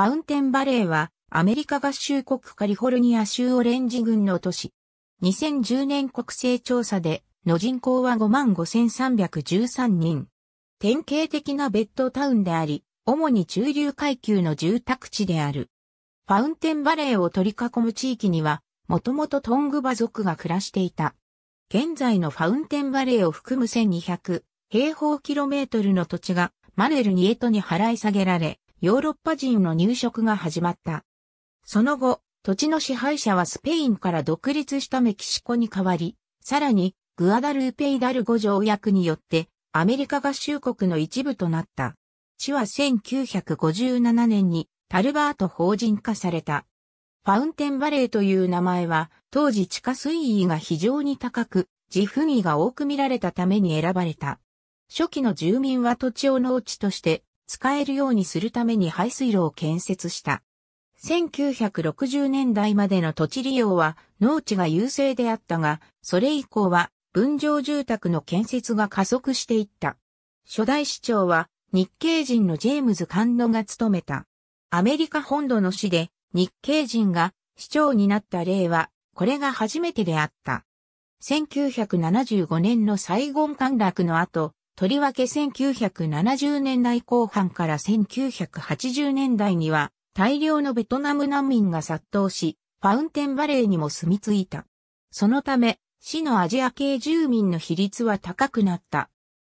ファウンテンバレーはアメリカ合衆国カリフォルニア州オレンジ郡の都市。2010年国勢調査での人口は55,313人。典型的なベッドタウンであり、主に中流階級の住宅地である。ファウンテンバレーを取り囲む地域には、もともとトングバ族が暮らしていた。現在のファウンテンバレーを含む1200平方キロメートルの土地がマネルニエトに払い下げられ、ヨーロッパ人の入植が始まった。その後、土地の支配者はスペインから独立したメキシコに代わり、さらに、グアダルーペイダルゴ条約によって、アメリカ合衆国の一部となった。地は1957年にタルバート法人化された。ファウンテンバレーという名前は、当時地下水位が非常に高く、地踏義が多く見られたために選ばれた。初期の住民は土地を農地として使えるようにするために排水路を建設した。1960年代までの土地利用は農地が優勢であったが、それ以降は分譲住宅の建設が加速していった。初代市長は日系人のジェームズ・カンノが務めた。アメリカ本土の市で日系人が市長になった例は、これが初めてであった。1975年のサイゴン陥落の後、とりわけ1970年代後半から1980年代には大量のベトナム難民が殺到し、ファウンテンバレーにも住み着いた。そのため、市のアジア系住民の比率は高くなった。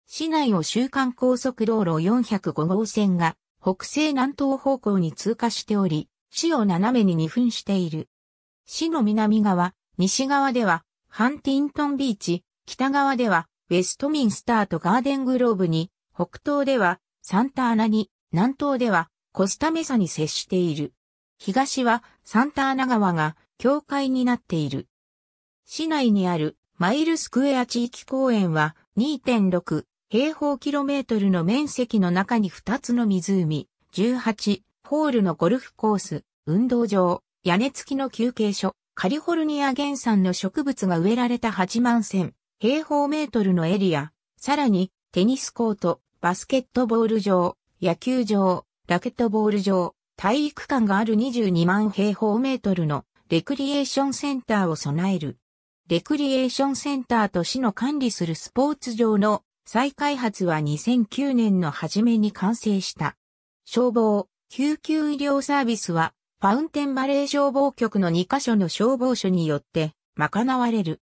市内を週間高速道路405号線が北西南東方向に通過しており、市を斜めに2分している。市の南側、西側ではハンティントンビーチ、北側ではウェストミンスターとガーデングローブに、北東ではサンタアナに、南東ではコスタメサに接している。東はサンタアナ川が境界になっている。市内にあるマイルスクエア地域公園は2.6平方キロメートルの面積の中に2つの湖、18ホールのゴルフコース、運動場、屋根付きの休憩所、カリフォルニア原産の植物が植えられた8万線、平方メートルのエリア、さらにテニスコート、バスケットボール場、野球場、ラケットボール場、体育館がある22万平方メートルのレクリエーションセンターを備える。レクリエーションセンターと市の管理するスポーツ場の再開発は2009年の初めに完成した。消防、救急医療サービスは、ファウンテンバレー消防局の2カ所の消防署によって賄われる。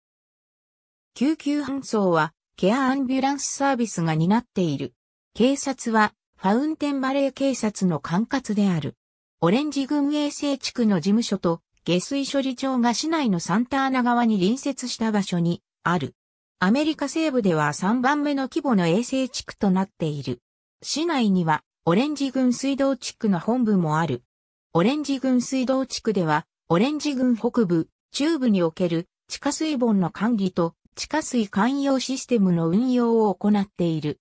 救急搬送はケアアンビュランスサービスが担っている。警察はファウンテンバレー警察の管轄である。オレンジ軍衛生地区の事務所と下水処理場が市内のサンターナ側に隣接した場所にある。アメリカ西部では3番目の規模の衛生地区となっている。市内にはオレンジ軍水道地区の本部もある。オレンジ軍水道地区ではオレンジ軍北部、中部における地下水盆の管理と地下水寛容システムの運用を行っている。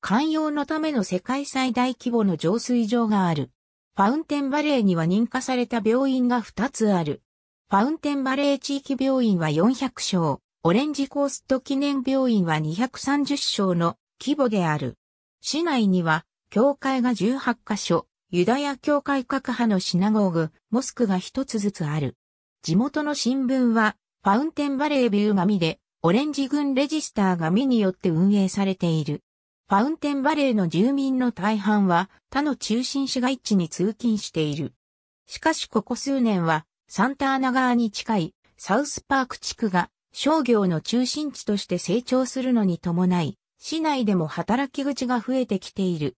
寛容のための世界最大規模の浄水場がある。ファウンテンバレーには認可された病院が2つある。ファウンテンバレー地域病院は400床、オレンジコースト記念病院は230床の規模である。市内には、教会が18カ所、ユダヤ教会各派のシナゴーグ、モスクが1つずつある。地元の新聞は、ファウンテンバレービューが見で、オレンジ軍レジスターが見によって運営されている。ファウンテンバレーの住民の大半は他の中心市街地に通勤している。しかしここ数年はサンターナ川に近いサウスパーク地区が商業の中心地として成長するのに伴い、市内でも働き口が増えてきている。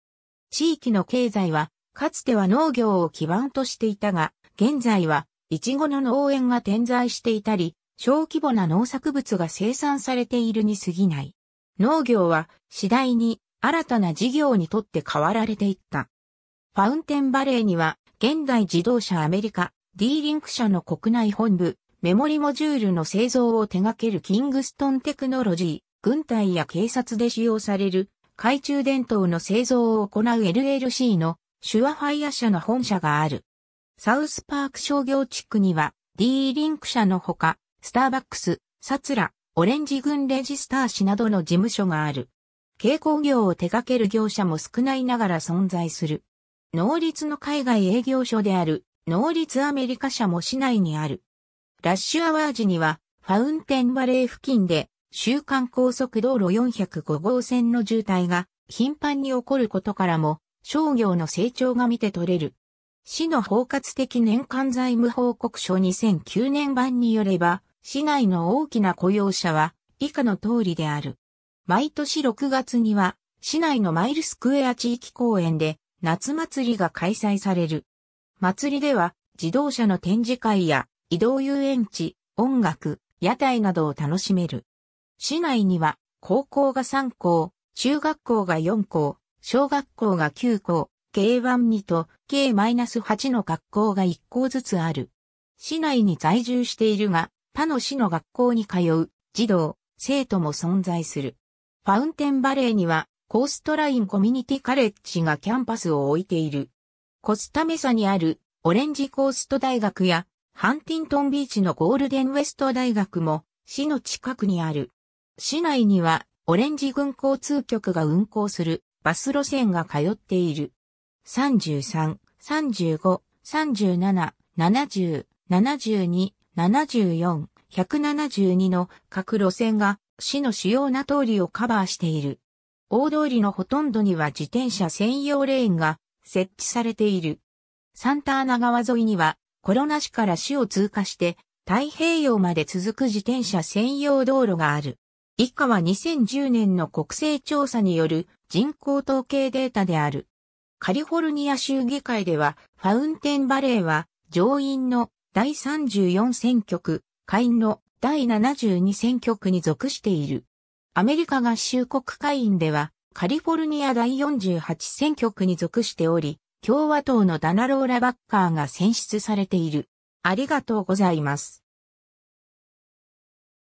地域の経済はかつては農業を基盤としていたが、現在はイチゴの農園が点在していたり、小規模な農作物が生産されているに過ぎない。農業は次第に新たな事業にとって変わられていった。ファウンテンバレーには現代自動車アメリカ D リンク社の国内本部、メモリモジュールの製造を手掛けるキングストンテクノロジー、軍隊や警察で使用される懐中電灯の製造を行う LLC のシュアファイア社の本社がある。サウスパーク商業地区には D リンク社のほかスターバックス、サツラ、オレンジ軍レジスター市などの事務所がある。軽工業を手掛ける業者も少ないながら存在する。能率の海外営業所である、能率アメリカ社も市内にある。ラッシュアワー時には、ファウンテンバレー付近で、週間高速道路405号線の渋滞が頻繁に起こることからも、商業の成長が見て取れる。市の包括的年間財務報告書2009年版によれば、市内の大きな雇用者は以下の通りである。毎年6月には市内のマイルスクエア地域公園で夏祭りが開催される。祭りでは自動車の展示会や移動遊園地、音楽、屋台などを楽しめる。市内には高校が3校、中学校が4校、小学校が9校、計12と計 -8 の学校が1校ずつある。市内に在住しているが、他の市の学校に通う児童、生徒も存在する。ファウンテンバレーにはコーストラインコミュニティカレッジがキャンパスを置いている。コスタメサにあるオレンジコースト大学やハンティントンビーチのゴールデンウェスト大学も市の近くにある。市内にはオレンジ軍交通局が運行するバス路線が通っている。33、35、37、70、72、74、172の各路線が市の主要な通りをカバーしている。大通りのほとんどには自転車専用レーンが設置されている。サンターナ川沿いにはコロナ市から市を通過して太平洋まで続く自転車専用道路がある。以下は2010年の国勢調査による人口統計データである。カリフォルニア州議会ではファウンテンバレーは上院の第34選挙区、下院の第72選挙区に属している。アメリカ合衆国会員では、カリフォルニア第48選挙区に属しており、共和党のダナローラ・バッカーが選出されている。ありがとうございます。